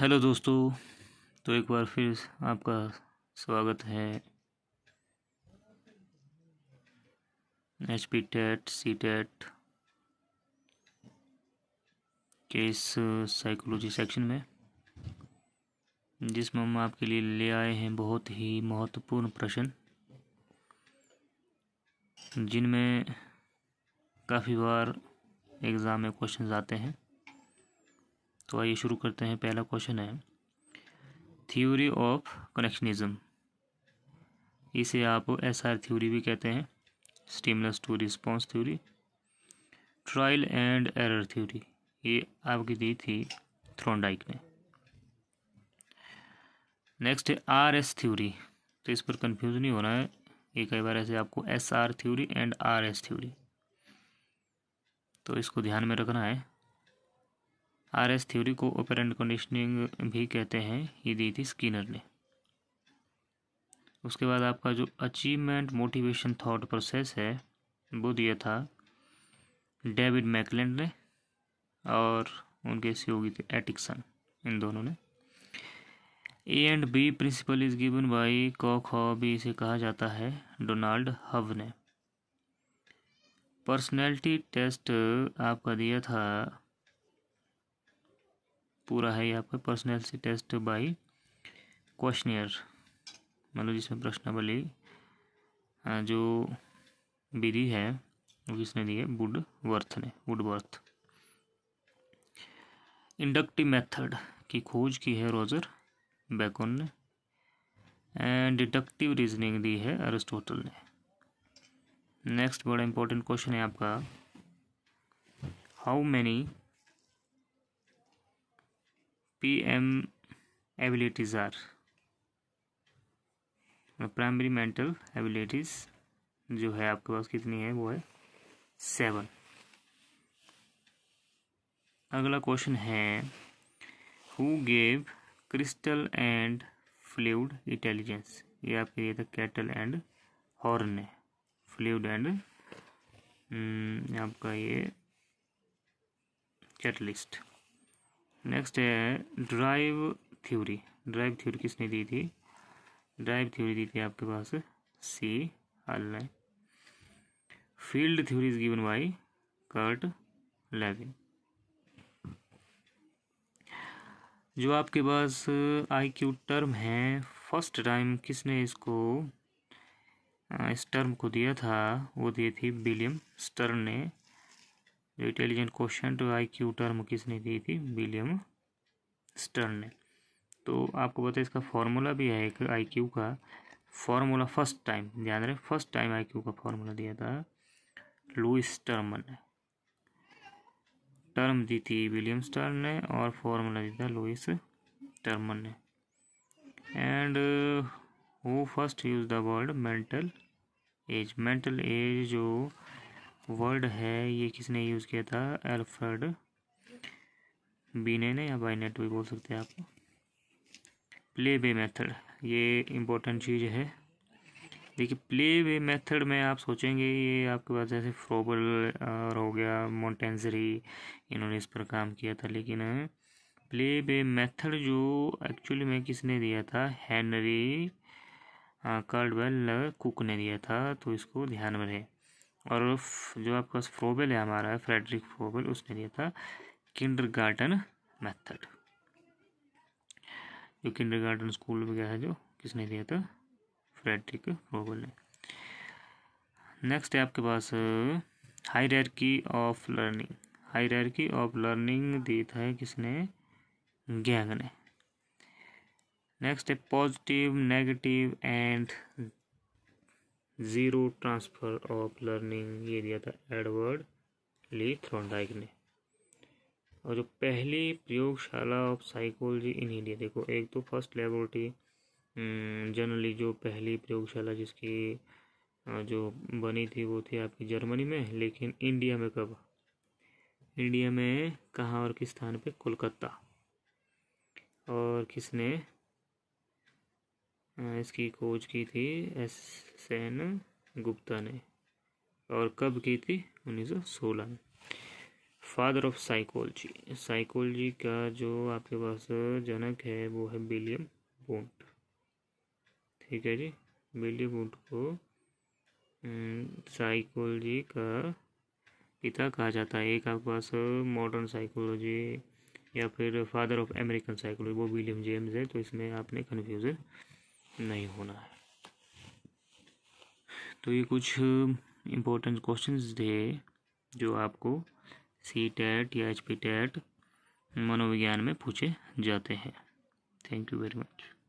hello दोस्तों तो एक बार फिर आपका स्वागत है H P TET C TET के इस साइकोलॉजी सेक्शन में जिसमें हम आपके लिए ले आए हैं बहुत ही महत्वपूर्ण प्रश्न जिनमें काफ़ी बार एग्ज़ाम में क्वेश्चन आते हैं तो आइए शुरू करते हैं पहला क्वेश्चन है थ्योरी ऑफ कनेक्शनिज्म इसे आप एस आर थ्योरी भी कहते हैं stimulus to response theory trial and error theory ये आपकी दी थी थ्रोनडाइक ने नेक्स्ट है आर एस थ्योरी तो इस पर कंफ्यूज नहीं होना है ये कई बार ऐसे आपको S R theory and R S theory तो इसको ध्यान में रखना है आर एस थ्योरी को एंड कंडीशनिंग भी कहते हैं ये दी थी स्कीनर ने उसके बाद आपका जो अचीवमेंट मोटिवेशन थॉट प्रोसेस है वो दिया था डेविड मैकलैंड ने और उनके सहयोगी थे एटिक्सन इन दोनों ने A and B principle is given by कॉक हॉबी इसे कहा जाता है डोनाल्ड हव ने पर्सनैलिटी टेस्ट आपका दिया था पूरा है यहाँ पर पर्सनैलिटी टेस्ट बाई क्वेश्चनियर मतलब जिसमें प्रश्नावली जो विधि है वो किसने दी है वुडवर्थ ने वुडवर्थ इंडक्टिव मेथड की खोज की है रोजर बैकोन ने एंड डिडक्टिव रीजनिंग दी है अरिस्टोटल ने नेक्स्ट बड़ा इंपॉर्टेंट क्वेश्चन है आपका how many PM abilities are primary mental abilities जो है आपके पास कितनी है वो है सेवन अगला क्वेश्चन है who gave crystal and fluid intelligence ये आपके लिए था कैटल एंड हॉर्न है फ्लूड हम्म, एंड आपका ये चेटलिस्ट नेक्स्ट है ड्राइव थ्योरी ड्राइव थ्योरी किसने दी थी ड्राइव थ्योरी दी थी आपके पास सी हल ने field theory is given by Kurt Lewin जो आपके पास आई क्यू टर्म है फर्स्ट टाइम किसने इसको uh, इस टर्म को दिया था वो दी थी विलियम स्टर्न ने जो intelligent question I Q term किसने दी थी विलियम स्टर्न ने तो आपको पता है इसका फॉर्मूला भी है एक आई क्यू का फॉर्मूला फर्स्ट टाइम ध्यान रहे फर्स्ट टाइम आई क्यू का फॉर्मूला दिया था लुइस टर्मन ने टर्म दी थी विलियम स्टर्न ने और फॉर्मूला दिया था लुइस टर्मन ने एंड वो first use the word mental age mental age जो वर्ड है ये किसने यूज़ किया था एल्फर्ड बीने ने या बाइनेट भी बोल सकते हैं आप प्ले वे मैथड ये इम्पोर्टेंट चीज़ है देखिए प्ले वे मैथड में आप सोचेंगे ये आपके पास जैसे फ्रोबल और हो गया मोन्टेंसरी इन्होंने इस पर काम किया था लेकिन प्ले वे मैथड जो एक्चुअली में किसने दिया था हैंनरी कार्डवेल कुक ने दिया था तो इसको ध्यान में रहे और जो आपका फ्रोबेल है हमारा फ्रेडरिक फ्रोबेल उसने दिया था किंडर गार्डन मैथड जो किंडर गार्डन स्कूल वगैरह है जो किसने दिया था फ्रेडरिक फ्रोबेल ने नेक्स्ट है आपके पास high hierarchy of learning high hierarchy of learning दी था किसने गैंग ने नेक्स्ट है positive negative and zero transfer of learning ये दिया था एडवर्ड ली थ्रोनडाइक ने और जो पहली प्रयोगशाला ऑफ साइकोलॉजी इन इंडिया देखो एक तो फर्स्ट लेबोरेटरी हम्म, जनरली जो पहली प्रयोगशाला जिसकी जो बनी थी वो थी आपकी जर्मनी में लेकिन इंडिया में कब इंडिया में कहाँ और किस स्थान पे कोलकाता और किसने इसकी खोज की थी एस एन गुप्ता ने और कब की थी 1916 में फादर ऑफ साइकोलॉजी साइकोलॉजी का जो आपके पास जनक है वो है विलियम बोंट ठीक है जी विलियम बोंट को साइकोलॉजी का पिता कहा जाता है एक आपके पास मॉडर्न साइकोलॉजी या फिर फादर ऑफ अमेरिकन साइकोलॉजी वो विलियम जेम्स है तो इसमें आपने कन्फ्यूज़न नहीं होना है तो ये कुछ इम्पोर्टेंट क्वेश्चन थे जो आपको सी टैट या एच पी टैट मनोविज्ञान में पूछे जाते हैं थैंक यू वेरी मच